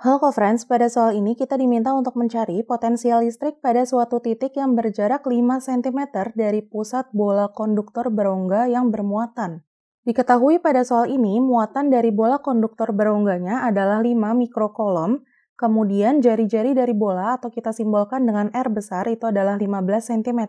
Halo friends pada soal ini kita diminta untuk mencari potensial listrik pada suatu titik yang berjarak 5 cm dari pusat bola konduktor berongga yang bermuatan. Diketahui pada soal ini, muatan dari bola konduktor berongganya adalah 5 mikrokolom, kemudian jari-jari dari bola atau kita simbolkan dengan R besar itu adalah 15 cm,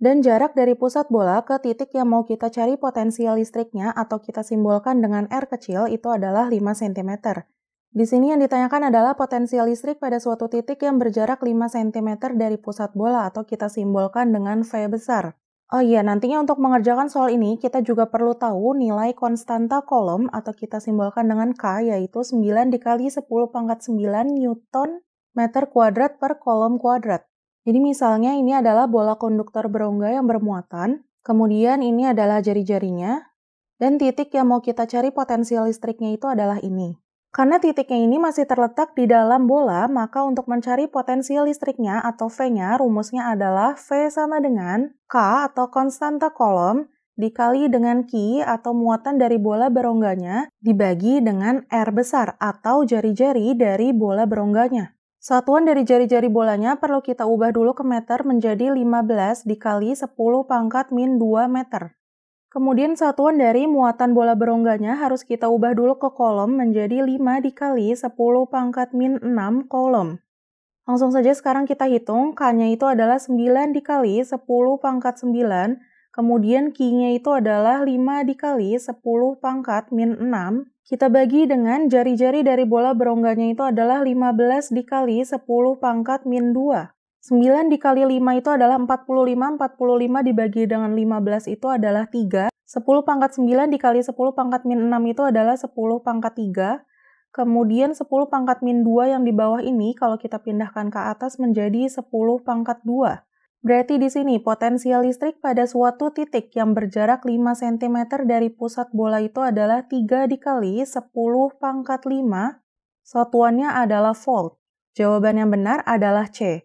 dan jarak dari pusat bola ke titik yang mau kita cari potensial listriknya atau kita simbolkan dengan R kecil itu adalah 5 cm. Di sini yang ditanyakan adalah potensial listrik pada suatu titik yang berjarak 5 cm dari pusat bola atau kita simbolkan dengan V besar. Oh iya, nantinya untuk mengerjakan soal ini kita juga perlu tahu nilai konstanta kolom atau kita simbolkan dengan K yaitu 9 dikali 10 pangkat 9 Newton meter kuadrat per kolom kuadrat. Jadi misalnya ini adalah bola konduktor berongga yang bermuatan, kemudian ini adalah jari-jarinya, dan titik yang mau kita cari potensial listriknya itu adalah ini. Karena titiknya ini masih terletak di dalam bola, maka untuk mencari potensi listriknya atau V-nya, rumusnya adalah V sama dengan K atau konstanta kolom dikali dengan Q atau muatan dari bola berongganya dibagi dengan R besar atau jari-jari dari bola berongganya. Satuan dari jari-jari bolanya perlu kita ubah dulu ke meter menjadi 15 dikali 10 pangkat min 2 meter. Kemudian satuan dari muatan bola berongganya harus kita ubah dulu ke kolom menjadi 5 dikali 10 pangkat min 6 kolom. Langsung saja sekarang kita hitung, K-nya itu adalah 9 dikali 10 pangkat 9, kemudian Q-nya itu adalah 5 dikali 10 pangkat min 6. Kita bagi dengan jari-jari dari bola berongganya itu adalah 15 dikali 10 pangkat min 2. 9 dikali 5 itu adalah 45, 45 dibagi dengan 15 itu adalah 3. 10 pangkat 9 dikali 10 pangkat min 6 itu adalah 10 pangkat 3. Kemudian 10 pangkat min 2 yang di bawah ini kalau kita pindahkan ke atas menjadi 10 pangkat 2. Berarti di sini potensial listrik pada suatu titik yang berjarak 5 cm dari pusat bola itu adalah 3 dikali 10 pangkat 5. Satuannya adalah volt. Jawaban yang benar adalah C.